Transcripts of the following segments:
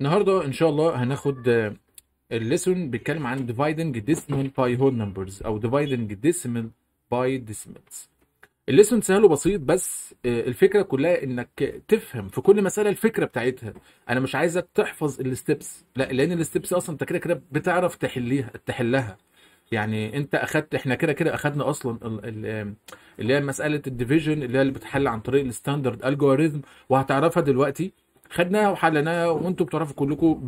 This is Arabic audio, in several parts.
النهارده ان شاء الله هناخد آه، الليسون بيتكلم عن dividing decimal by whole numbers او dividing decimal by decimals الليسون سهل وبسيط بس آه، الفكره كلها انك تفهم في كل مساله الفكره بتاعتها انا مش عايزك تحفظ الستبس لا لان الستبس اصلا انت كده كده بتعرف تحليها تحلها يعني انت اخدت احنا كده كده اخدنا اصلا آه، اللي هي مساله الديفيجن اللي هي اللي بتحل عن طريق الستاندرد الجوريزم وهتعرفها دلوقتي خدناها وحلناها وانتوا بتعرفوا كلكم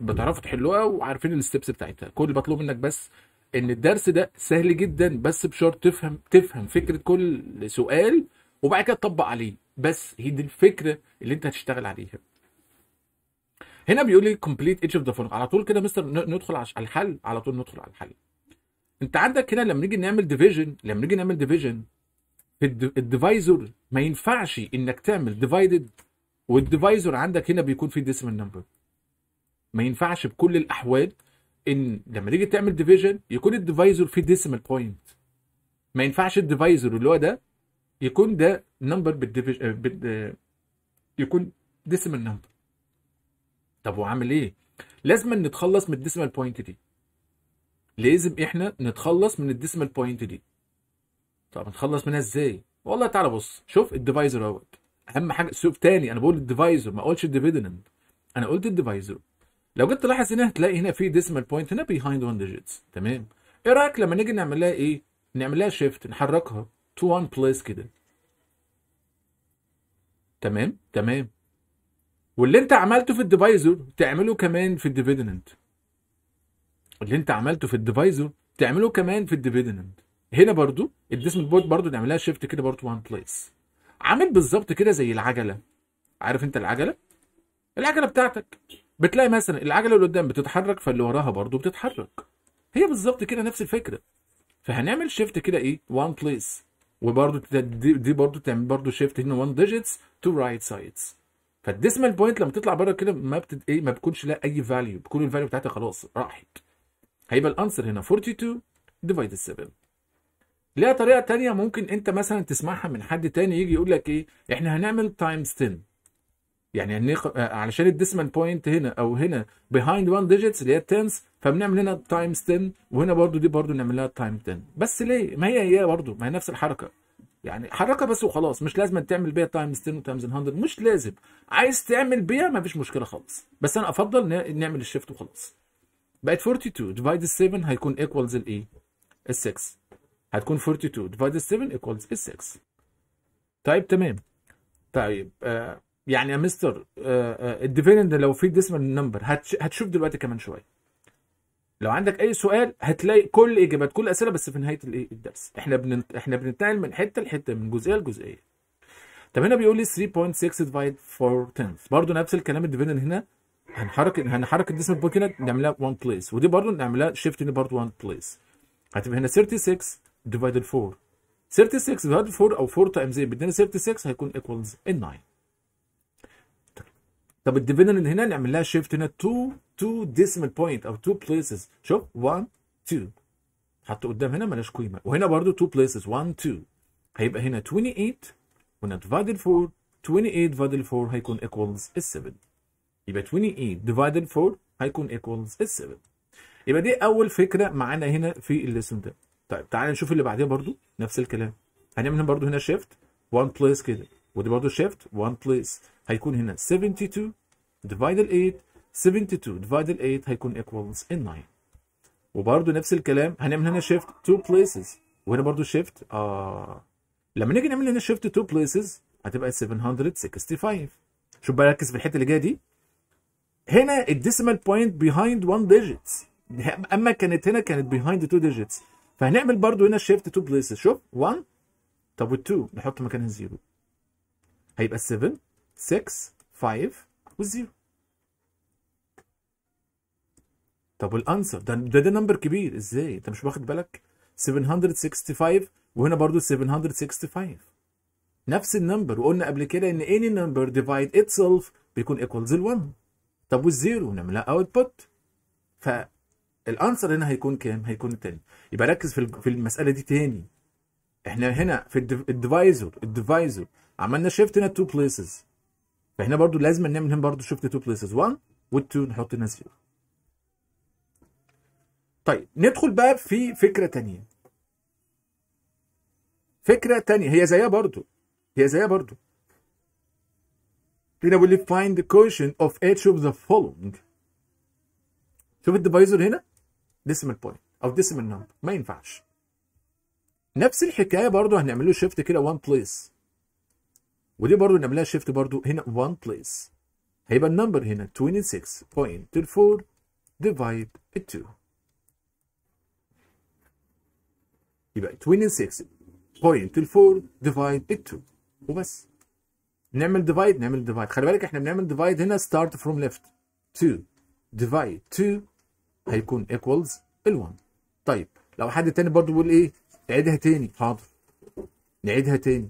بتعرفوا تحلوها وعارفين الستبس بتاعتها كل اللي بطلبه منك بس ان الدرس ده سهل جدا بس بشرط تفهم تفهم فكره كل سؤال وبعد كده تطبق عليه بس هي دي الفكره اللي انت هتشتغل عليها هنا بيقول لي كومبليت ايتش اوف ذا فولوينج على طول كده مستر ندخل على الحل على طول ندخل على الحل انت عندك هنا لما نيجي نعمل ديفيجن لما نيجي نعمل ديفيجن الديفايزر ما ينفعش انك تعمل ديفايدد والديفايزر عندك هنا بيكون فيه ديسيمال نمبر ما ينفعش بكل الاحوال ان لما تيجي تعمل ديفيجن يكون الديفايزر فيه ديسيمال بوينت ما ينفعش الديفايزر اللي هو ده يكون ده نمبر بالديفيجن آه، آه، يكون ديسيمال نمبر طب وعامل ايه لازم نتخلص من الديسيمال بوينت دي لازم احنا نتخلص من الديسيمال بوينت دي طب نتخلص منها ازاي والله تعالى بص شوف الديفايزر اهوت اهم حاجه شوف تاني انا بقول الديفايزر ما اقولش الديفيدند انا قلت الديفايزر لو جيت تلاحظ هنا هتلاقي هنا في ديسمال بوينت هنا بيهايند 1 ديجيتس تمام ايه رايك لما نيجي نعمل لها ايه نعمل لها شيفت نحركها تو 1 بليس كده تمام تمام واللي انت عملته في الديفايزر تعمله كمان في الديفيدند اللي انت عملته في الديفايزر تعمله كمان في الديفيدند هنا برضو الديسمال بوينت برضو نعملها شيفت كده برضو 1 بليس عامل بالظبط كده زي العجله عارف انت العجله العجله بتاعتك بتلاقي مثلا العجله اللي قدام بتتحرك فاللي وراها برضو بتتحرك هي بالظبط كده نفس الفكره فهنعمل شيفت كده ايه وان بليس وبرضو دي, دي برضو تعمل برضو شيفت هنا وان ديجيتس تو رايت سايدز فالديسمال بوينت لما تطلع بره كده ما بتد... ايه ما بتكونش لها اي فاليو بتكون الفاليو بتاعتها خلاص راحت هيبقى الانسر هنا 42 ديفايد 7 ليها طريقه تانية ممكن انت مثلا تسمعها من حد تاني يجي يقول لك ايه احنا هنعمل تايمز 10 يعني آه، علشان الديسمال بوينت هنا او هنا بيهايند 1 ديجيتس اللي هي التنس فبنعمل هنا تايم 10 وهنا برضو دي برضو نعمل لها تايم 10 بس ليه ما هي هي برضو ما هي نفس الحركه يعني حركه بس وخلاص مش لازم تعمل بيها تايم 10 وتايمز 100 مش لازم عايز تعمل بيها ما فيش مشكله خالص بس انا افضل نعمل الشيفت وخلاص بقت 42 ديفايد 7 هيكون ايكوالز الايه ال 6 ايه؟ هتكون 42 ديفايد 7 ايكوالز 6 طيب تمام طيب آه يعني يا مستر آه آه الديفيدند لو في ديسمال نمبر هتش هتشوف دلوقتي كمان شويه لو عندك اي سؤال هتلاقي كل اجابات كل الاسئله بس في نهايه الدرس احنا بننت... احنا بننتقل من حته لحته من جزئيه لجزئيه طب هنا بيقول لي 3.6 ديفايد 4 10 برضه نفس الكلام الديفيدند هنا هنحرك هنحرك الديسمال بوينت هنا نعملها 1 بليس ودي برضه نعملها شيفت هنا برضه 1 بليس هتبقى هنا 36 ديفايدد 4 36 ديفايدد 4 او 4 تايمز 8 بدنا 36 هيكون ايكوالز ال 9 طب الديفيدند هنا نعمل لها شيفت هنا 2 2 ديسيمال بوينت او 2 بليسز شوف 1 2 حتى قدام هنا مالهاش قيمه وهنا برضو 2 بليسز 1 2 هيبقى هنا 28 هنا ديفايدد 4 28 divided 4 هيكون ايكوالز ال 7 يبقى 28 divided 4 هيكون ايكوالز ال 7 يبقى دي اول فكره معانا هنا في الليسون ده طيب تعالى نشوف اللي بعديها برضو نفس الكلام هنعمل هنا برضو هنا شيفت وان بليس كده ودي برضو شيفت وان بليس هيكون هنا 72 ديفايد 8 72 ديفايد 8 هيكون ايكوالز ال 9 وبرضو نفس الكلام هنعمل هنا شيفت 2 بليسز وهنا برضو شيفت اه لما نيجي نعمل هنا شيفت 2 بليسز هتبقى 765 شوف بقى ركز في الحته اللي جايه دي هنا الديسيمال بوينت بيهايند 1 ديجيتس اما كانت هنا كانت بيهايند 2 ديجيتس فهنعمل برضو هنا شيفت تو بليسز شوف 1 طب وال2 نحط مكان ال0 هيبقى 7 6 5 و0 طب الانسر ده ده, ده نمبر كبير ازاي انت مش واخد بالك 765 وهنا برضو 765 نفس النمبر وقلنا قبل كده ان any number divide itself بيكون equals ال 1 طب والزيرو نعملها output ف الانسر هنا هيكون كام هيكون التاني يبقى ركز في في المساله دي تاني احنا هنا في الديفايزر الديفايزر عملنا شيفت هنا تو بليسز فاحنا برضو لازم نعمل هنا برضو شيفت تو بليسز 1 و 2 نحط هنا 0 طيب ندخل بقى في فكره تانية فكره تانية هي زيها برضو هي زيها برضو هنا بيقول لي find the quotient of each of the following شوف الديفايزر هنا ديسيمال بوينت او ديسيمال نمبر ما ينفعش نفس الحكايه برضو هنعمل له شيفت كده وان بليس ودي برضو نعملها شيفت برضو هنا وان بليس هيبقى النمبر هنا 26.24 ديفايد 2 يبقى 26.4 ديفايد 2 وبس نعمل ديفايد نعمل ديفايد خلي بالك احنا بنعمل ديفايد هنا ستارت فروم ليفت 2 ديفايد 2 هيكون ايكوالز ال1 طيب لو حد تاني برضو بيقول ايه نعيدها تاني حاضر نعيدها تاني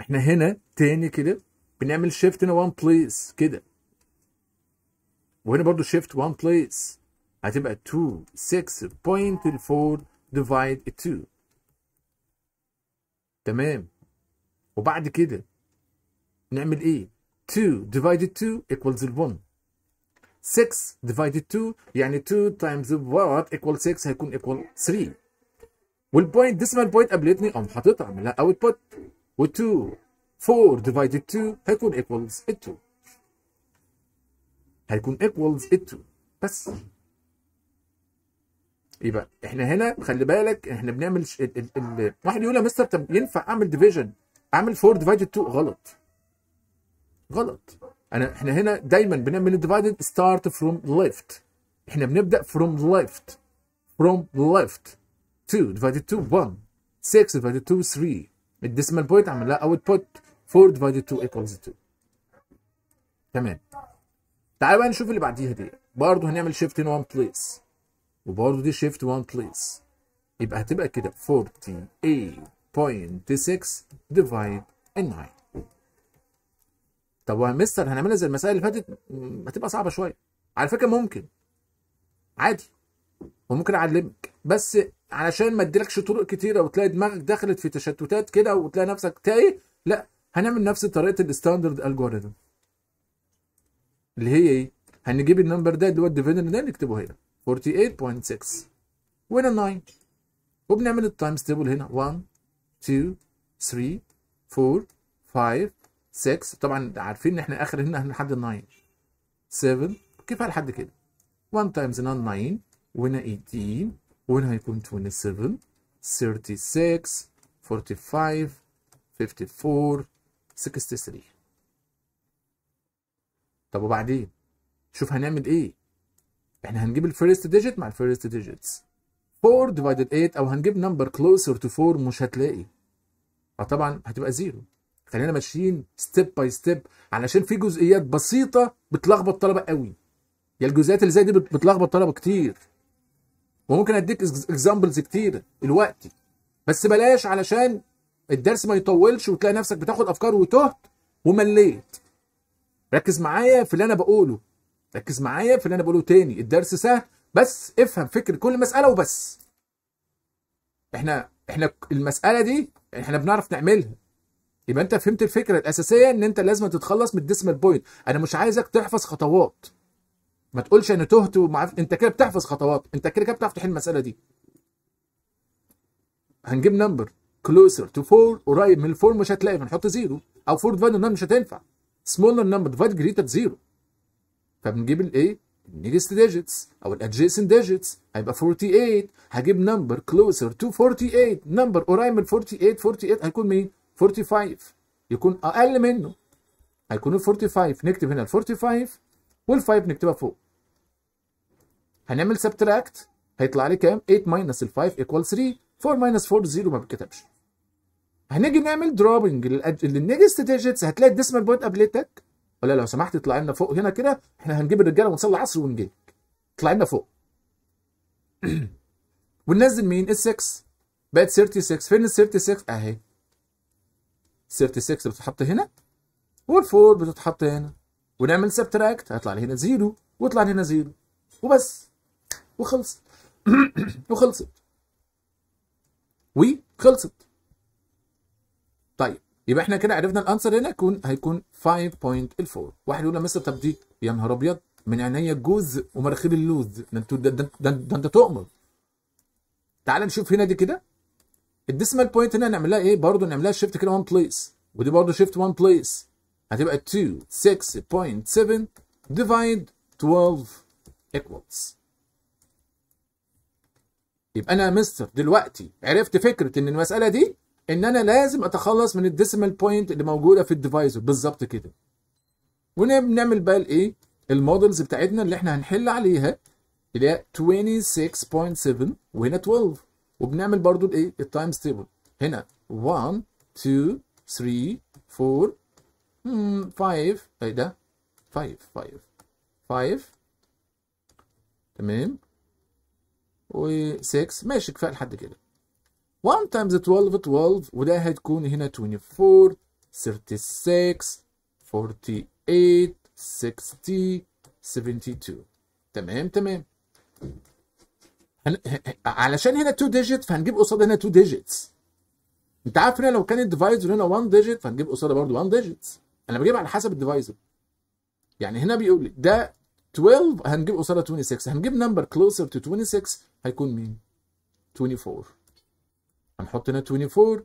احنا هنا تاني كده بنعمل شيفت هنا وان بليس كده وهنا برضو شيفت وان بليس هتبقى 2 6.4 ديفايد 2 تمام وبعد كده نعمل ايه 2 divided 2 equals 1 6 divided 2 يعني 2 times what equal 6 هيكون equal 3 والبوينت ديسمال بوينت قابلتني اقوم حاططها اعمل لها اوتبوت و2 4 divided 2 هيكون equals 2 هيكون equals 2 بس يبقى احنا هنا خلي بالك احنا بنعمل ال... ال... ال... واحد يقول يا مستر طب ينفع اعمل ديفيجن اعمل 4 divided 2 غلط غلط انا احنا هنا دايما بنعمل divided start from left احنا بنبدا from left from left 2 divided to 1 6 divided to 3 الديسمال بوينت عمل لها output 4 divided to equals 2 تمام تعالى بقى نشوف اللي بعديها دي برضه هنعمل shift in one place وبرضه دي shift one place يبقى هتبقى كده 48.6 divide in 9 طب يا مستر هنعملها زي المسائل اللي فاتت هتبقى صعبه شويه على فكره ممكن عادي وممكن اعلمك بس علشان ما اديلكش طرق كتيره وتلاقي دماغك دخلت في تشتتات كده وتلاقي نفسك تايه لا هنعمل نفس طريقه الستاندرد الجوريزم اللي هي ايه هنجيب النمبر ده اللي هو الديفيدند ده نكتبه هنا 48.6 وهنا 9 وبنعمل التايمز تيبل هنا 1 2 3 4 5 6 طبعا عارفين ان احنا اخر هنا لحد 9 7 كيف لحد كده 1 تايمز 9 9 وهنا 18 وهنا هيكون 27 36 45 54 63 طب وبعدين شوف هنعمل ايه احنا هنجيب الفيرست ديجيت مع الفيرست ديجيتس 4 ديفايدد 8 او هنجيب نمبر كلوزر تو 4 مش هتلاقي فطبعا هتبقى 0 خلينا ماشيين ستيب باي ستيب علشان في جزئيات بسيطه بتلخبط طلبه قوي يا يعني الجزئيات اللي زي دي بتلخبط طلبه كتير وممكن اديك اكزامبلز كتير الوقت بس بلاش علشان الدرس ما يطولش وتلاقي نفسك بتاخد افكار وتهت ومليت ركز معايا في اللي انا بقوله ركز معايا في اللي انا بقوله تاني الدرس سهل بس افهم فكر كل مساله وبس احنا احنا المساله دي احنا بنعرف نعملها يبقى انت فهمت الفكره الاساسيه ان انت لازم تتخلص من الديسمال بوينت انا مش عايزك تحفظ خطوات ما تقولش انا تهت ومع... انت كده بتحفظ خطوات انت كده كده بتعرف تحل المساله دي هنجيب نمبر كلوزر تو 4 قريب من الفور مش هتلاقي هنحط زيرو او فور ديفايد مش هتنفع سمولر نمبر ديفايد جريتر زيرو فبنجيب الايه النيجست ديجيتس او الادجيسنت ديجيتس هيبقى 48 هجيب نمبر كلوزر تو 48 نمبر قريب من 48 48 هيكون مين 45 يكون اقل منه هيكون ال 45 نكتب هنا ال 45 وال 5 نكتبها فوق هنعمل سبتراكت هيطلع لي كام 8 ماينس ال 5 ايكوال 3 4 ماينس 4 0 ما بتكتبش هنيجي نعمل دروبنج للنيجست ديجيتس هتلاقي الديسمال بوينت قابلتك ولا لو سمحت اطلع لنا فوق هنا كده احنا هنجيب الرجاله ونصلي العصر ونجيلك اطلع لنا فوق وننزل مين ال 6 بقت 36 فين ال 36 اهي 36 بتتحط هنا والفور بتتحط هنا ونعمل سبتراكت هيطلع لي هنا زيرو ويطلع لي هنا زيرو وبس وخلص وخلصت وخلصت طيب يبقى احنا كده عرفنا الانسر هنا يكون هيكون 5.4 واحد يقول يا مستر طب دي يا نهار ابيض من عينيا الجوز ومراخيل اللوز ده انت ده انت تؤمر تعال نشوف هنا دي كده الديسمال بوينت هنا نعملها ايه برضه نعملها شيفت كده 1 بليس ودي برضه شيفت 1 بليس هتبقى 2 6.7 ديفايد 12 ايكوالز يبقى انا يا مستر دلوقتي عرفت فكره ان المساله دي ان انا لازم اتخلص من الديسمال بوينت اللي موجوده في الديفايزر بالظبط كده ونعمل بقى الايه المودلز بتاعتنا اللي احنا هنحل عليها اللي هي 26.7 وهنا 12 وبنعمل برضو الايه التايمز تيبل هنا 1 2 3 4 5 ايه ده 5 5 5 تمام و6 ماشي كفايه لحد كده 1 تايمز 12 12 وده هتكون هنا 24 36 48 60 72 تمام تمام علشان هنا 2 ديجيت فهنجيب قصاد هنا 2 ديجيتس انت عارف هنا لو كان الديفايزر هنا 1 ديجيت فهنجيب قصاده برضه 1 ديجيت انا بجيب على حسب الديفايزر يعني هنا بيقول لي ده 12 هنجيب قصاده 26 هنجيب نمبر كلوزر تو 26 هيكون مين 24 هنحط هنا 24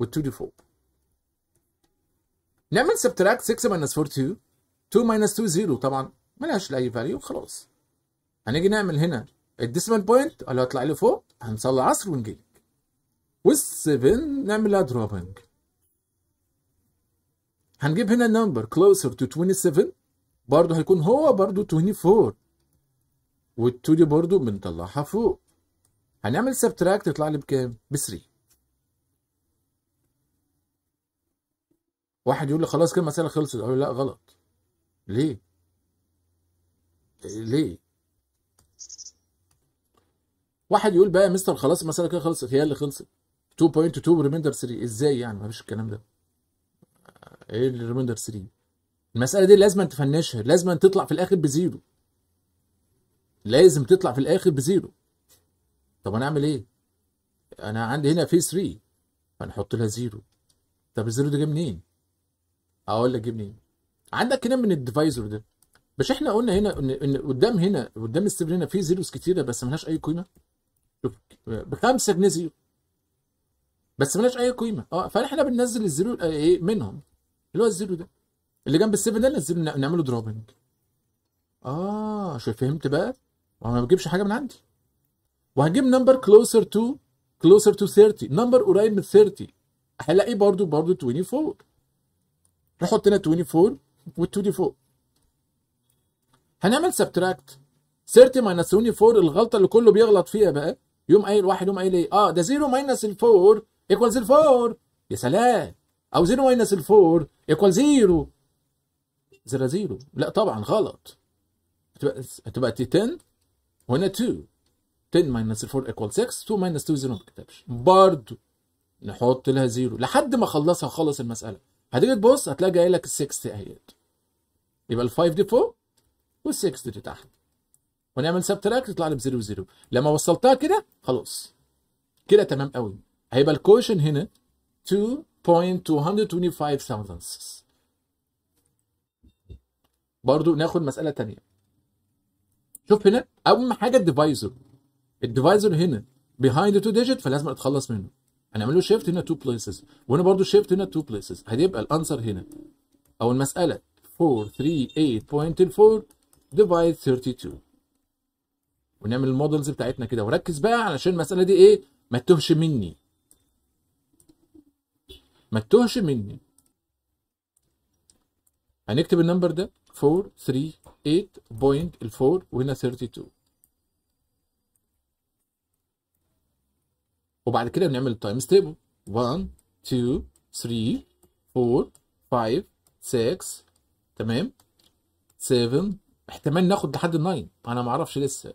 و 2 دي 4 نعمل سبتراكت 6 ماينس 4 2 2 ماينس 2 0 طبعا ملهاش لاي فاليو خلاص هنيجي نعمل هنا الديسمال بوينت اللي هيطلع لي فوق هنصلي عصر ونجيلك وال7 نعملها دروبنج هنجيب هنا النمبر كلوزر تو 27 برضه هيكون هو برضه 24 وال2 دي برضه بنطلعها فوق هنعمل سبتراكت يطلع لي بكام؟ ب 3 واحد يقول لي خلاص كده المسألة خلصت اقول له لا غلط ليه؟ ليه؟ واحد يقول بقى يا مستر خلاص المساله كده خلصت هي اللي خلصت 2.2 ريميندر 3 ازاي يعني ما فيش الكلام ده ايه الريميندر 3 المساله دي لازم تفنشها لازم تطلع في الاخر بزيرو لازم تطلع في الاخر بزيرو طب انا اعمل ايه انا عندي هنا في 3 فنحط لها زيرو طب الزيرو ده جه منين اقول أه، لك جه منين عندك هنا من الديفايزر ده مش احنا قلنا هنا ان قدام هنا قدام السيفر هنا في زيروز كتيره بس ملهاش اي قيمه شوف بخمسه جنيه زيرو بس ملهاش اي قيمه اه فاحنا بننزل الزيرو آه، ايه منهم اللي هو الزيرو ده اللي جنب السيفن ده ننزله نعمله دروبنج اه شوف فهمت بقى ما بجيبش حاجه من عندي وهجيب نمبر كلوزر تو كلوزر تو 30 نمبر قريب من 30 هلاقيه برضو برضو 24 نحط هنا 24 وال2 فوق هنعمل سبتراكت 30 ماينس 24 الغلطه اللي كله بيغلط فيها بقى يوم قايل واحد يوم قايل ايه اه ده 0 ماينس الفور ايكوالز 4 يا سلام او 0 ماينس الفور ايكوال 0 زيرو 0 لا طبعا غلط هتبقى هتبقى 10 وهنا 2 10 ماينس 4 ايكوال 6 2 ماينس 2 0 ما تكتبش برضه نحط لها 0 لحد ما اخلصها خلص المساله هتيجي تبص هتلاقي جاي لك ال 6 اهيت يبقى ال 5 دي فوق وال 6 دي تحت ونعمل سبتراكت يطلع لي بزيرو زيرو لما وصلتها كده خلاص كده تمام قوي هيبقى الكوشن هنا 2.225 thousandths برضو ناخد مسألة تانية شوف هنا أهم حاجة الديفايزر الديفايزر هنا behind the ديجيت فلازم أتخلص منه هنعمل له شيفت هنا 2 places وهنا برضو شيفت هنا 2 places هتبقى الأنسر هنا أو المسألة 438.4 divide 32 ونعمل المودلز بتاعتنا كده وركز بقى علشان المساله دي ايه ما تتوهش مني ما تتوهش مني هنكتب النمبر ده 438.4 وهنا 32 وبعد كده بنعمل التايم ستيبل 1 2 3 4 5 6 تمام 7 احتمال ناخد لحد ال 9 انا ما اعرفش لسه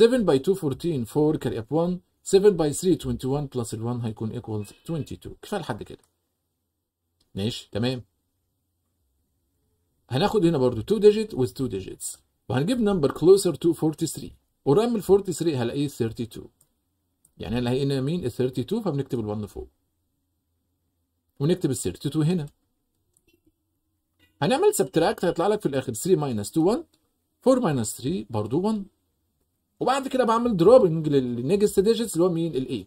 7 by 2 14 4 carry up 1 7 by 3 21 plus ال 1 هيكون equals 22 كفايه لحد كده ماشي تمام هناخد هنا برضو 2 digit with 2 digits وهنجيب number closer to 43 ورقم ال 43 هلاقيه 32 يعني انا هنا مين ال 32 فبنكتب ال 1 فوق ونكتب ال 32 هنا هنعمل سبتراكت هيطلع لك في الاخر 3 minus 2 1 4 minus 3 برضو 1 وبعد كده بعمل دروبنج للنيجست ديجيتس اللي هو مين ال 8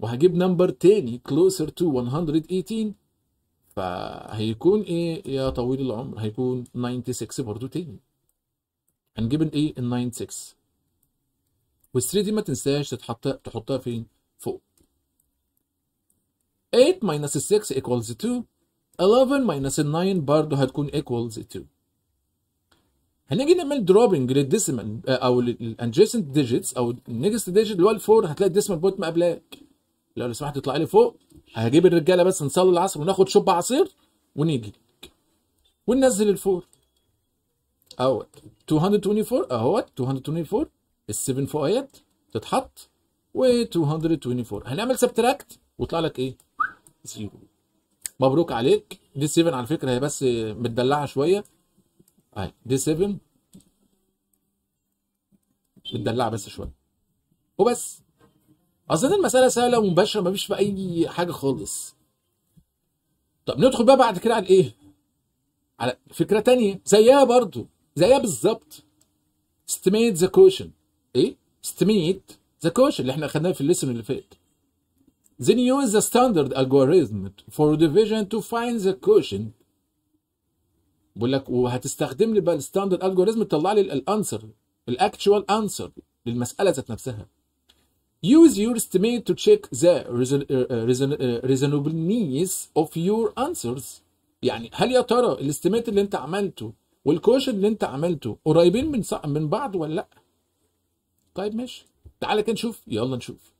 وهجيب نمبر تاني closer to 118 فهيكون ايه يا طويل العمر هيكون 96 برضو تاني هنجيب الايه ال 96 وال3 دي ما تنساش تتحط تحطها فين فوق 8 minus 6 equals 2 11 minus 9 برضو هتكون equals 2 هنيجي نعمل دروبنج للديسيمال آه، او للانجيسنت ديجيتس او النيكست ديجيت اللي هو الفور هتلاقي الديسيمال بوينت مقابلاك لو سمحت تطلع لي فوق هجيب الرجاله بس نصلي العصر وناخد شوب عصير ونيجي وننزل الفور اهوت 224 اهوت 224 ال7 فوق اهيت تتحط و 224 هنعمل سبتراكت ويطلع لك ايه؟ زيرو مبروك عليك دي 7 على فكره هي بس متدلعه شويه اهي دي 7 بندلعها بس شويه وبس اظن المساله سهله ومباشره ما فيش في اي حاجه خالص طب ندخل بقى بعد كده على ايه على فكره تانية زيها برضو زيها بالظبط استميت ذا كوشن ايه استميت ذا كوشن اللي احنا خدناه في الليسن اللي فات then use the standard algorithm for division to find the quotient بقول لك وهتستخدم لي بقى الستاندرد الجوريزم تطلع لي الانسر الاكتشوال انسر للمساله ذات نفسها use your estimate to check the uh, uh, reasonableness of your answers يعني هل يا ترى الاستيميت اللي انت عملته والكوشن اللي انت عملته قريبين من من بعض ولا لا طيب ماشي تعالى كده نشوف يلا نشوف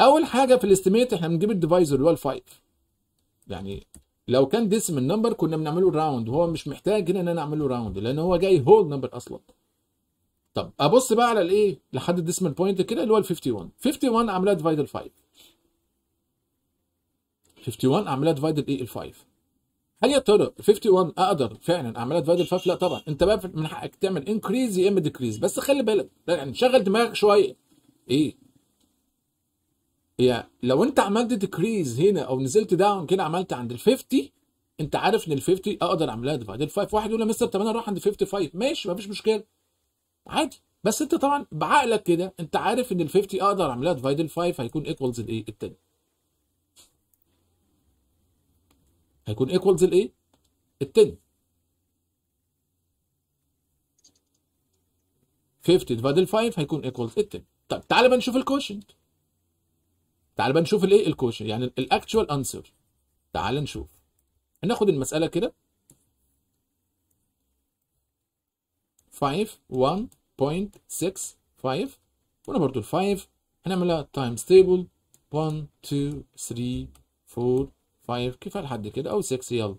اول حاجه في الاستيميت احنا بنجيب الديفايزر اللي هو الفايف 5 يعني لو كان ديسمال نمبر كنا بنعمله راوند هو مش محتاج هنا ان انا اعمله راوند لان هو جاي هول نمبر اصلا طب ابص بقى على الايه لحد الديسمال بوينت كده اللي هو ال 51 51 عاملها ديفايد ال 5 51 اعملها ديفايد الايه ال 5 هل يا ترى 51 اقدر فعلا اعملها ديفايد ال 5 لا طبعا انت بقى من حقك تعمل انكريز يا اما ديكريز بس خلي بالك يعني شغل دماغك شويه ايه يعني لو انت عملت ديكريز هنا او نزلت داون كده عملت عند ال 50 انت عارف ان ال 50 اقدر اعملها ديفايد 5 واحد يقول يا مستر طب انا اروح عند 55 ماشي مفيش مشكله عادي بس انت طبعا بعقلك كده انت عارف ان ال 50 اقدر اعملها ديفايد 5 هيكون ايكوالز الايه التاني هيكون ايكوالز الايه التاني 50 ديفايد 5 هيكون ايكوالز التاني طب تعالى بقى نشوف الكوشنت تعال بقى نشوف الايه الكوشن يعني الاكتشوال انسر تعال نشوف هناخد المساله كده 5 1.65 وانا برضو ال 5 هنعملها تايمز تيبل 1 2 3 4 5 كفايه لحد كده او 6 يلا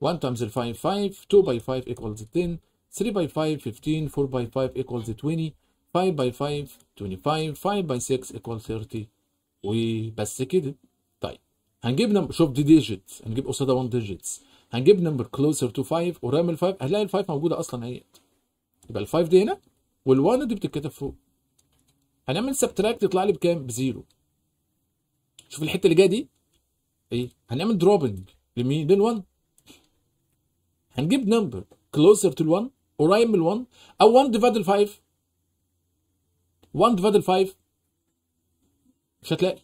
1 times 5 5 2 by 5 equals 10 3 by 5 15 4 5 20 5 باي 5 25 5 باي 6 ايكوال 30 وبس كده طيب هنجيب نمبر شوف دي ديجيت هنجيب قصادها 1 ديجيتس هنجيب نمبر كلوزر تو 5 ورقم من 5 هنلاقي ال 5 موجوده اصلا اهي يبقى ال 5 دي هنا وال1 دي بتتكتب فوق هنعمل سبتراكت يطلع لي بكام بزيرو شوف الحته اللي جايه دي ايه هنعمل دروبنج لمين لل1 هنجيب نمبر كلوزر تو ال1 قريب من ال1 او 1 ديفايد 5 1 ديفايدد 5 مش هتلاقي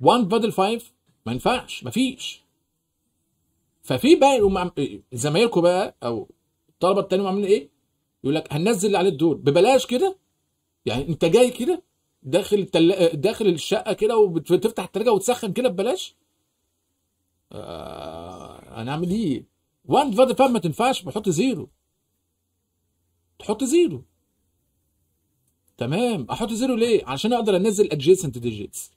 1 ديفايدد 5 ما ينفعش مفيش ففي بقى زمايلكم بقى او الطلبه التانيين عاملين ايه؟ يقول لك هننزل اللي عليه الدور ببلاش كده يعني انت جاي كده داخل التل... داخل الشقه كده وبتفتح التلاجه وتسخن كده ببلاش آه... هنعمل ايه؟ 1 ديفايد 5 ما تنفعش بحط زيرو تحط زيرو تمام احط زيرو ليه عشان اقدر انزل ادجيسنت ديجيتس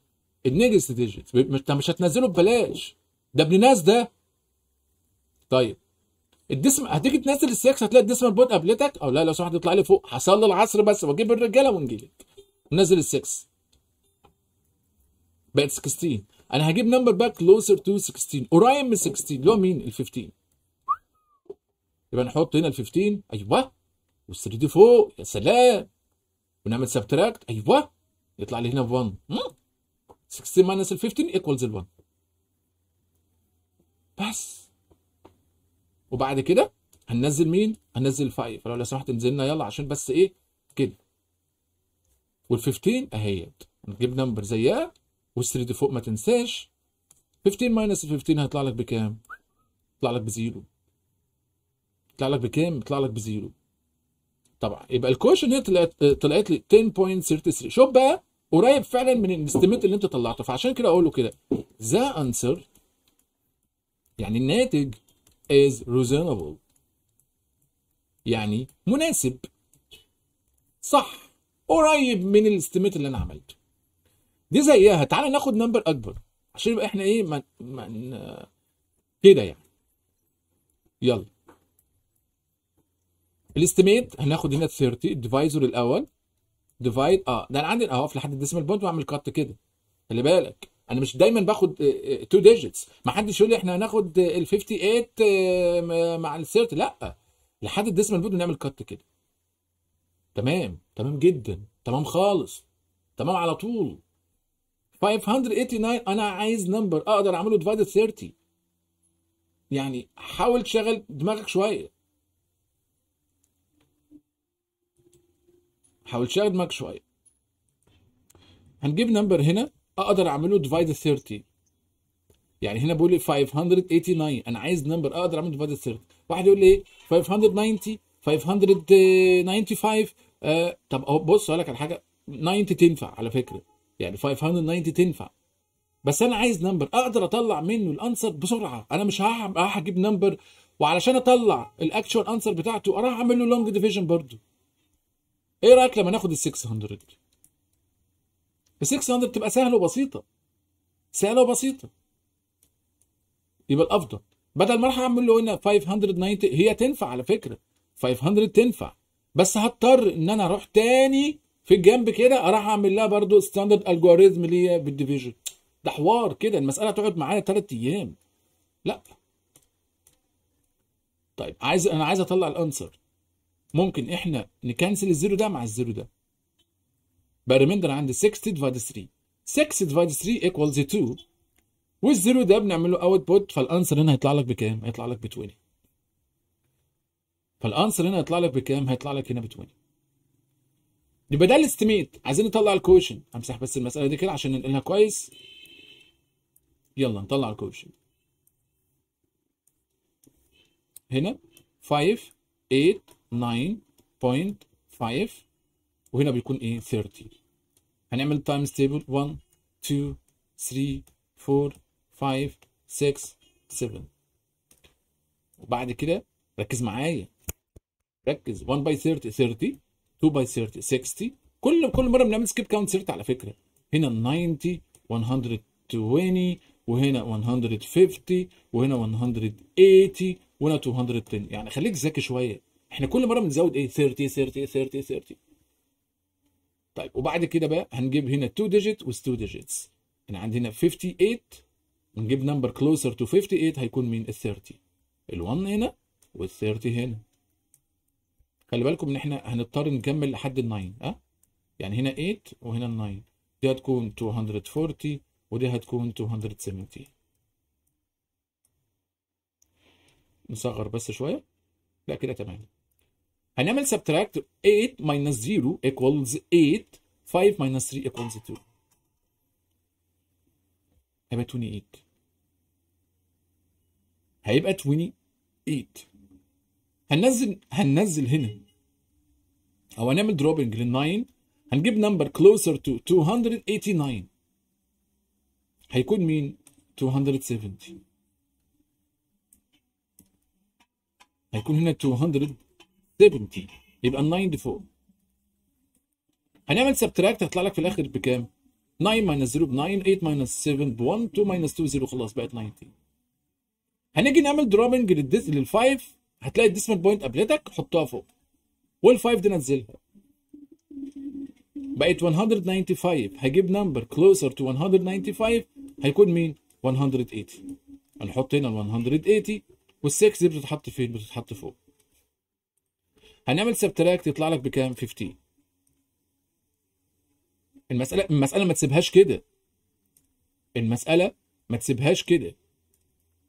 النيجست ديجيتس انت مش هتنزله ببلاش ده ابن ناس ده طيب الدسم هتيجي تنزل السياكس هتلاقي الدسم البوت قبلتك او لا لو سمحت يطلع لي فوق هصلي العصر بس واجيب الرجاله ونجيلك نزل السكس بقت 16 انا هجيب نمبر باك كلوزر تو 16 قريب من 16 اللي هو مين ال 15 يبقى نحط هنا ال 15 ايوه وال 3 دي فوق يا سلام ونعمل سبتراكت ايوه يطلع لي هنا ب 1 16 ماينس ال 15 ايكوالز ال 1 بس وبعد كده هننزل مين؟ هننزل 5 فلو لو سمحت نزلنا يلا عشان بس ايه كده وال 15 اهيت نجيب نمبر زيها وال 3 دي فوق ما تنساش 15 ماينس ال 15 هيطلع لك بكام؟ يطلع لك بزيرو يطلع لك بكام؟ يطلع لك بزيرو طبعا يبقى الكويشن هي طلعت طلعت لي 10.33 شوف بقى قريب فعلا من الاستيميت اللي انت طلعته فعشان كده اقول له كده ذا انسر يعني الناتج از ريزونبل يعني مناسب صح قريب من الاستيميت اللي انا عملته دي زيها تعالى ناخد نمبر اكبر عشان يبقى احنا ايه من من كده يعني يلا الاستيميت هناخد هنا 30 الديفايزر الاول ديفايد اه ده انا عندي اهو لحد الديسيمال بوينت واعمل كات كده خلي بالك انا مش دايما باخد 2 آه، ديجيتس آه، ما حدش يقول لي احنا هناخد آه، ال 58 مع ال 30 لا لحد الديسيمال بوينت نعمل كات كده تمام تمام جدا تمام خالص تمام على طول 589 انا عايز نمبر اقدر اعمله ديفايد 30 يعني حاول تشغل دماغك شويه هولشيها دماغك شويه هنجيب نمبر هنا اقدر اعمله ديفايد 30 يعني هنا بيقول لي 589 انا عايز نمبر اقدر اعمله ديفايد 30 واحد يقول لي ايه 590 595 آه طب بص اقول لك على حاجه 90 تنفع على فكره يعني 590 تنفع بس انا عايز نمبر اقدر اطلع منه الانسر بسرعه انا مش هجيب نمبر وعلشان اطلع الاكشوال انسر بتاعته اروح اعمل له لونج ديفيجن برضه ايه رايك لما ناخد ال 600 ال 600 بتبقى سهله وبسيطه سهله وبسيطه يبقى الافضل بدل ما راح اعمل له هنا 590 هي تنفع على فكره 500 تنفع بس هضطر ان انا اروح تاني في الجنب كده اروح اعمل لها برضو ستاندرد الجوريزم ليا بالديفيجن ده حوار كده المساله تقعد معايا ثلاث ايام لا طيب عايز انا عايز اطلع الانسر ممكن احنا نكنسل الزيرو ده مع الزيرو ده بقى ريميندر عندي 6 ديفايد 3 6 ديفايد 3 ايكوالز 2 والزيرو ده بنعمله اوت بوت فالانسر هنا هيطلع لك بكام؟ هيطلع لك ب 20 فالانسر هنا هيطلع لك بكام؟ هيطلع لك هنا ب 20 يبقى ده الاستيميت عايزين نطلع الكوشن امسح بس المساله دي كده عشان ننقلها كويس يلا نطلع الكوشن هنا 5 8 9.5 وهنا بيكون ايه 30 هنعمل تايمز تيبل 1 2 3 4 5 6 7 وبعد كده ركز معايا ركز 1 باي 30 30 2 باي 30 60 كل كل مره بنعمل سكيب كاونت 30 على فكره هنا 90 120 وهنا 150 وهنا 180 وهنا 210 يعني خليك ذكي شويه احنا كل مره بنزود ايه 30 30 30 30 طيب وبعد كده بقى هنجيب هنا 2 ديجيت و 2 ديجيتس انا عندي هنا 58 نجيب نمبر كلوزر تو 58 هيكون مين ال 30 ال 1 هنا وال 30 هنا خلي بالكم ان احنا هنضطر نكمل لحد ال 9 اه يعني هنا 8 وهنا ال 9 دي هتكون 240 ودي هتكون 270 نصغر بس شويه لا كده تمام هنعمل subtract 8 minus 0 equals 8 5 minus 3 equals 2 هيبقى 28 هيبقى 28 هننزل هننزل هنا او هنعمل دروبنج لل 9 هنجيب نمبر closer to 289 هيكون مين 270 هيكون هنا 200 70 يبقى ال 9 دي هنعمل سبتراكت هيطلع لك في الاخر بكام؟ 9 ماينس 0 ب 9 8 ماينس 7 ب 1 2 ماينس 2 0 خلاص بقت 19 هنيجي نعمل دروبنج للديس لل5 هتلاقي الديسمال بوينت قبلتك حطها فوق وال5 دي نزلها بقت 195 هجيب نمبر كلوزر تو 195 هيكون مين؟ 180 هنحط هنا ال 180 وال6 دي بتتحط فين؟ بتتحط فوق هنعمل سبتراكت يطلع لك بكام 15 المساله المساله ما تسيبهاش كده المساله ما تسيبهاش كده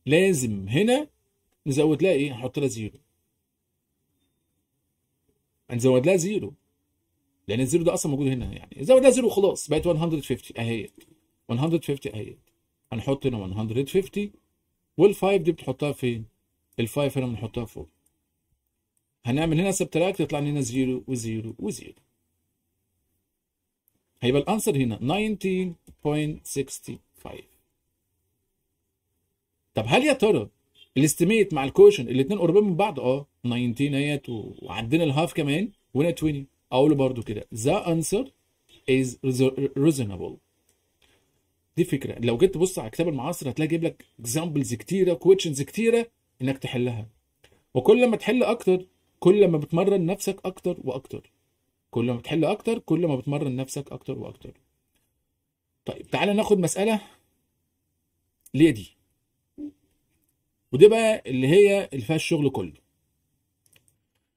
لازم هنا نزود لها ايه نحط لها زيرو هنزود لها زيرو لان الزيرو ده اصلا موجود هنا يعني زود لها زيرو خلاص بقت 150 اهي 150 اهي هنحط هنا 150 وال5 دي بتحطها فين ال5 هنا بنحطها فوق هنعمل هنا سبتراكت يطلع لنا 0 و0 و0 هيبقى الانسر هنا 19.65 طب هل يا ترى الاستيميت مع الكوشن الاثنين قريبين من بعض اه 19 اهيت وعندنا الهاف كمان وهنا 20 اقول برضو كده ذا انسر از reasonable دي فكره لو جيت تبص على كتاب المعاصر هتلاقي جايب لك اكزامبلز كتيره كويشنز كتيره انك تحلها وكل ما تحل اكتر كل ما بتمرن نفسك اكتر واكتر كل ما بتحل اكتر كل ما بتمرن نفسك اكتر واكتر طيب تعالى ناخد مساله ليه دي ودي بقى اللي هي اللي فيها الشغل كله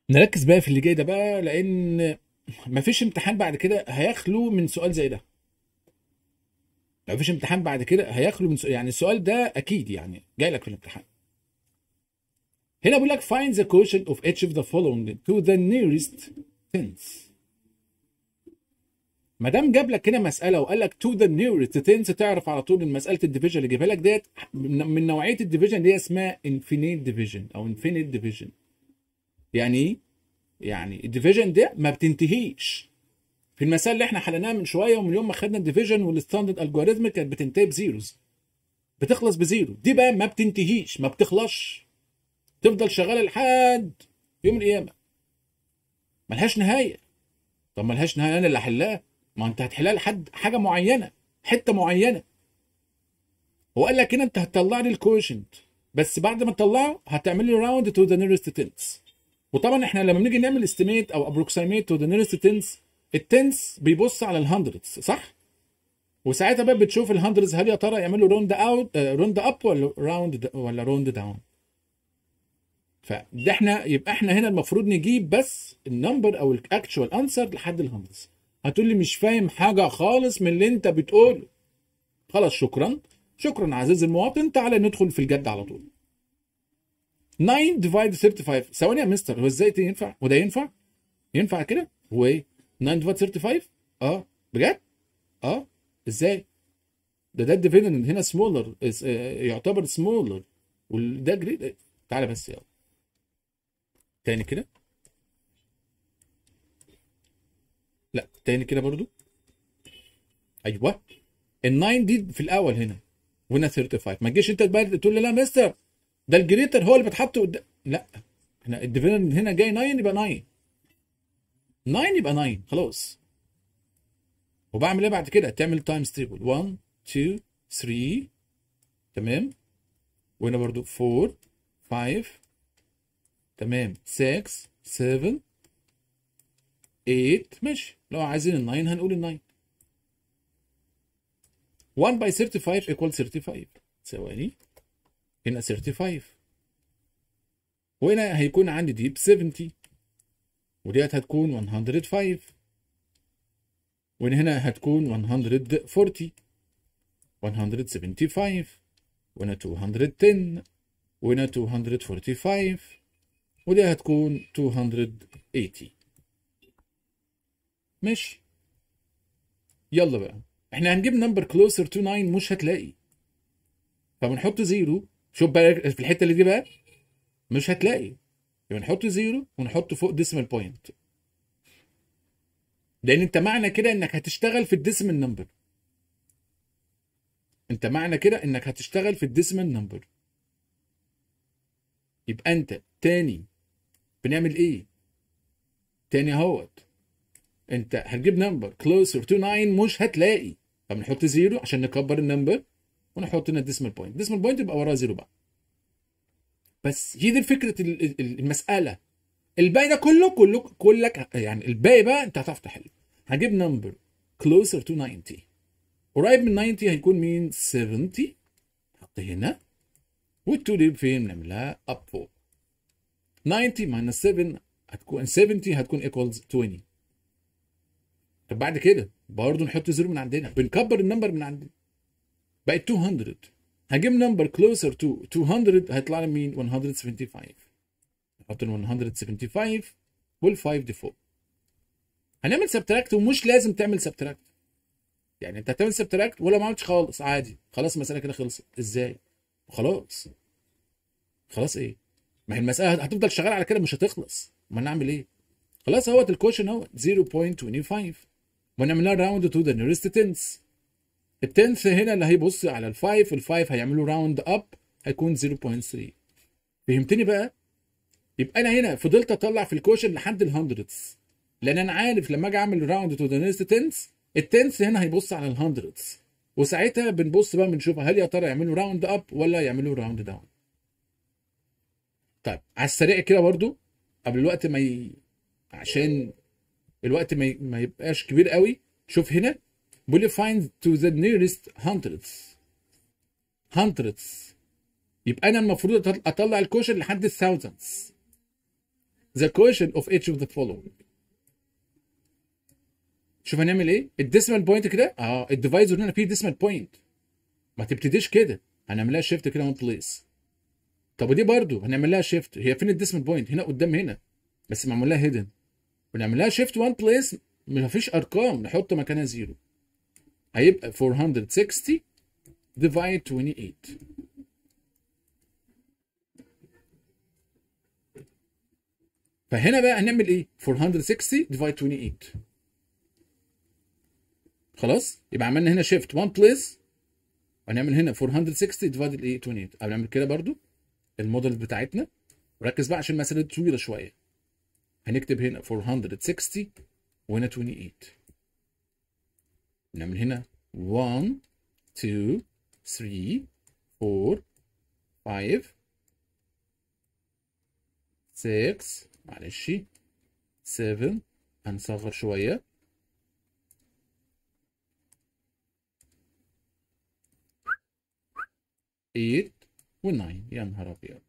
نركز بقى في اللي جاي ده بقى لان مفيش امتحان بعد كده هيخلو من سؤال زي ده مفيش امتحان بعد كده هيخلو من سؤال يعني السؤال ده اكيد يعني جاي لك في الامتحان هنا بيقول لك find the quotient of each of the following to the nearest tense ما دام جاب لك هنا مساله وقال لك to the nearest tense تعرف على طول ان مساله الديفيجن اللي جايبها لك ديت من نوعيه الديفيجن اللي هي اسمها infinite division او infinite division يعني ايه؟ يعني الديفيجن ده ما بتنتهيش في المسألة اللي احنا حلناها من شوية ومن يوم ما خدنا الديفيجن والستاندرد الجوريزم كانت بتنتهي بزيروز بتخلص بزيرو دي بقى ما بتنتهيش ما بتخلصش تفضل شغاله لحد يوم القيامه ملهاش نهايه طب ملهاش نهايه انا اللي احلها ما انت هتحلها لحد حاجه معينه حته معينه هو قال لك هنا انت هتطلع لي الكوشنت بس بعد ما تطلعه هتعمل لي راوند تو ذا نيرست تنس وطبعا احنا لما بنيجي نعمل استيميت او ابروكسيميت تو ذا نيرست تنس التنس بيبص على الهندردز صح؟ وساعتها بقى بتشوف الهندردز هل يا ترى يعملوا روند اوت روند اب ولا راوند ولا روند داون فده احنا يبقى احنا هنا المفروض نجيب بس النمبر او الاكتشوال انسر لحد الهندسه هتقول لي مش فاهم حاجه خالص من اللي انت بتقوله خلاص شكرا شكرا عزيزي المواطن تعالى ندخل في الجد على طول 9 ديفايد 35 ثواني يا مستر هو ازاي ينفع هو ده ينفع ينفع كده هو ايه 9 ديفايد 35 اه بجد اه ازاي ده ده الديفيدند هنا سمولر يعتبر سمولر وده جريد تعالى بس يلا تاني كده لا تاني كده برضو ايوه ال9 دي في الاول هنا وهنا 35 ما تجيش انت تبقى تقول لي لا مستر ده الجريتر هو اللي بيتحط قدام لا احنا الديفيجن هنا جاي 9 يبقى 9 9 يبقى 9 خلاص وبعمل ايه بعد كده تعمل تايم ستيبل 1 2 3 تمام وهنا برضو 4 5 تمام 6 7 8 ماشي لو عايزين ال 9 هنقول ال 9 1 by 35 equal 35 ثواني هنا 35 وهنا هيكون عندي دي ب 70 وديت هتكون 105 وهنا هنا هتكون 140 175 وهنا 210 وهنا 245 ودي هتكون 280 ماشي يلا بقى احنا هنجيب نمبر كلوزر تو 9 مش هتلاقي فبنحط زيرو شوف بقى في الحته اللي دي بقى مش هتلاقي يبقى نحط زيرو ونحط فوق ديسمال بوينت لان انت معنى كده انك هتشتغل في الديسمال نمبر انت معنى كده انك هتشتغل في الديسمال نمبر يبقى انت تاني بنعمل ايه تاني اهوت انت هتجيب نمبر كلوزر تو 9 مش هتلاقي فبنحط زيرو عشان نكبر النمبر ونحط هنا الديسمال بوينت الديسمال بوينت يبقى وراه زيرو بقى بس هي دي فكره المساله الباقي ده كله كله كلك يعني الباقي بقى انت هتعرف تحل هجيب نمبر كلوزر تو 90 قريب من 90 هيكون مين 70 نحط هنا والتو دي فين نعملها اب فوق 90 ماينس 7 هتكون 70 هتكون ايكوالز 20 طب بعد كده برضه نحط زيرو من عندنا بنكبر النمبر من عندنا بقت 200 هجيب نمبر كلوزر تو 200 هيطلع لي مين 175 نحط ال 175 وال 5 دي 4 هنعمل سبتراكت ومش لازم تعمل سبتراكت يعني انت هتعمل سبتراكت ولا ما عملتش خالص عادي خلاص المساله كده خلصت ازاي خلاص خلاص ايه ما هي المساله هتفضل شغال على كده مش هتخلص ما نعمل ايه خلاص اهوت الكوشن اهو 0.25 ونعملها راوند تو ذا نيرست تنس التنس هنا اللي هيبص على ال5 ال5 هيعملوا راوند اب هيكون 0.3 فهمتني بقى يبقى انا هنا فضلت اطلع في الكوشن لحد الهندردز لان انا عارف لما اجي اعمل راوند تو ذا نيرست تنس التنس هنا هيبص على الهندردز وساعتها بنبص بقى بنشوف هل يا ترى يعملوا راوند اب ولا يعملوا راوند داون طيب على السريع كده برضو قبل الوقت ما ي... عشان الوقت ما, ي... ما يبقاش كبير قوي شوف هنا will you find to the nearest hundreds hundreds يبقى انا المفروض اطلع الكوشن لحد ال thousands the quotient of each of the following شوف هنعمل ايه الديسمال بوينت كده اه الديفايزر هنا فيه ديسمال بوينت ما تبتديش كده هنعملها شيفت كده وان بليس طب ودي برضه هنعمل لها شيفت هي فين الديسمال بوينت هنا قدام هنا بس معمول لها هيدن ونعمل لها شيفت وان بليس مفيش ارقام نحط مكانها زيرو هيبقى 460 ديفايد 28 فهنا بقى هنعمل ايه 460 ديفايد 28 خلاص يبقى عملنا هنا شيفت وان بليس هنعمل هنا 460 ديفايد 28 او نعمل كده برضو الموديل بتاعتنا وركز بقى عشان المسألة طويلة شوية هنكتب هنا 460 وهنا 28 نعمل هنا 1 2 3 4 5 6 معلش 7 هنصغر شوية eight والناين يا نهار ابيض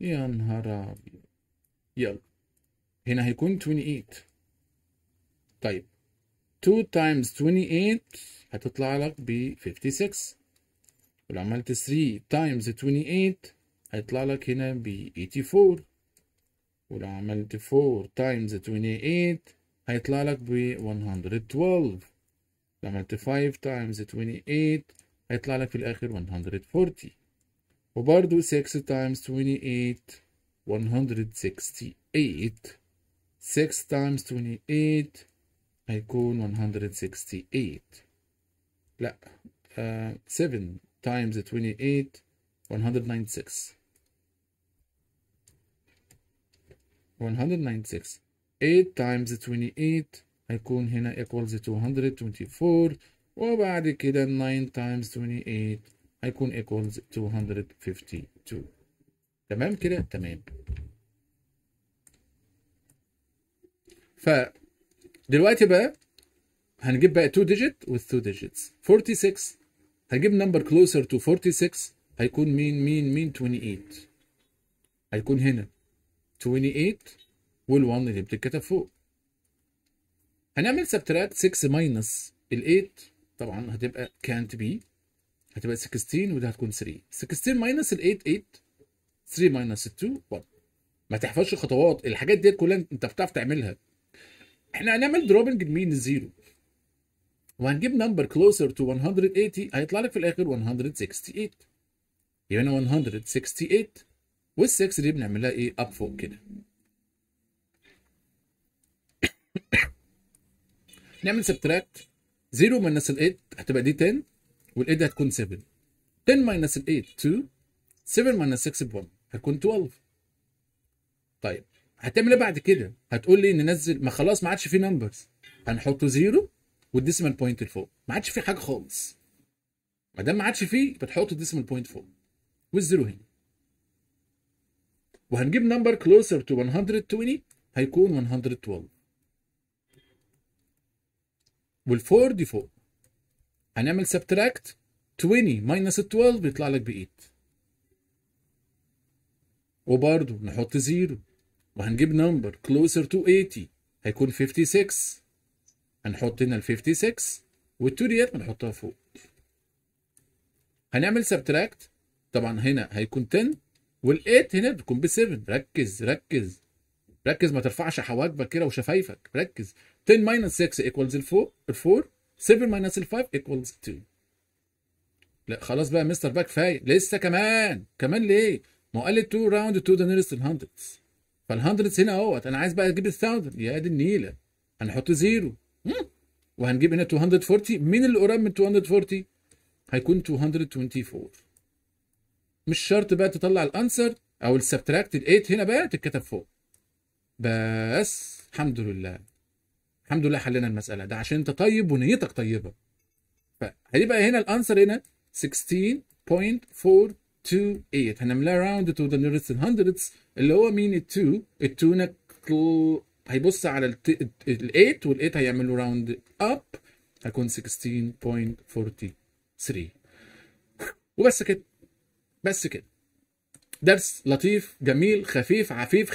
يا نهار ابيض يلا هنا هيكون 28 طيب 2 تايمز 28 هتطلع لك ب 56 ولو عملت 3 تايمز 28 هيطلع لك هنا ب 84 ولو عملت 4 تايمز 28 هيطلع لك ب 112 لو عملت 5 تايمز 28 هيطلع لك في الآخر 140 وبرضو 6 times 28 168 6 times 28 هيكون 168 لا uh, 7 times 28 196 196 8 times 28 هيكون هنا equals 224 وبعد كده 9 times 28 هيكون equals 252 تمام كده تمام ف دلوقتي بقى هنجيب بقى 2 ديجيت و 2 digits 46 هجيب number closer to 46 هيكون مين مين مين 28 هيكون هنا 28 وال1 اللي بتتكتب فوق هنعمل سبتراكت 6 minus ال 8 طبعا هتبقى كانت بي هتبقى 16 ودي هتكون 3 16 ماينس ال 8 8 3 ماينس ال 2 1 ما تحفظش الخطوات الحاجات ديت كلها انت بتعرف تعملها احنا هنعمل دروبنج مين الزيرو وهنجيب نمبر كلوزر تو 180 هيطلع لك في الاخر 168 يبقى انا 168 وال6 دي بنعملها ايه اب فوق كده نعمل سبتراكت 0 ماينس ال 8 هتبقى دي 10 وال8 هتكون 7 10 ماينس ال8 2 7 ماينس 6 ب1 هتكون 12 طيب هتعمل ايه بعد كده؟ هتقول لي ننزل ما خلاص ما عادش في نمبرز هنحط زيرو والديسمال بوينت لفوق ما عادش في حاجه خالص ما دام ما عادش فيه بتحط الديسمال بوينت فوق والزيرو هنا وهنجيب نمبر كلوزر تو 120 هيكون 112 والفور دي فوق هنعمل سبتراكت 20 ماينس 12 بيطلع لك ب 8 وبرضه نحط زيرو وهنجيب نمبر كلوزر تو 80 هيكون 56 هنحط هنا ال 56 والتو ديت بنحطها فوق هنعمل سبتراكت طبعا هنا هيكون 10 وال8 هنا بتكون ب 7 ركز ركز ركز ما ترفعش حواجبك كده وشفايفك ركز 10 ماينس 6 ايكوالز 4 4 7 minus 5 equals 2 لا خلاص بقى مستر بقى كفايه لسه كمان كمان ليه؟ ما هو قال لي 2 راوند تو ذا نيرست 100 فال 100 هنا اهوت انا عايز بقى اجيب ال 1000 يا دي النيله هنحط زيرو وهنجيب هنا 240 مين اللي قريب من 240 هيكون 224 مش شرط بقى تطلع الانسر او ال 8 هنا بقى تتكتب فوق بس الحمد لله الحمد لله حلينا المساله ده عشان انت طيب ونيتك طيبه فهيبقى هنا الانسر هنا 16.428 هنعملها راوند تو ذا نيرست هندردز اللي هو مين ال2 ال2 هيبص على ال8 وال8 هيعمل له راوند اب هيكون 16.43 وبس كده بس كده درس لطيف جميل خفيف عفيف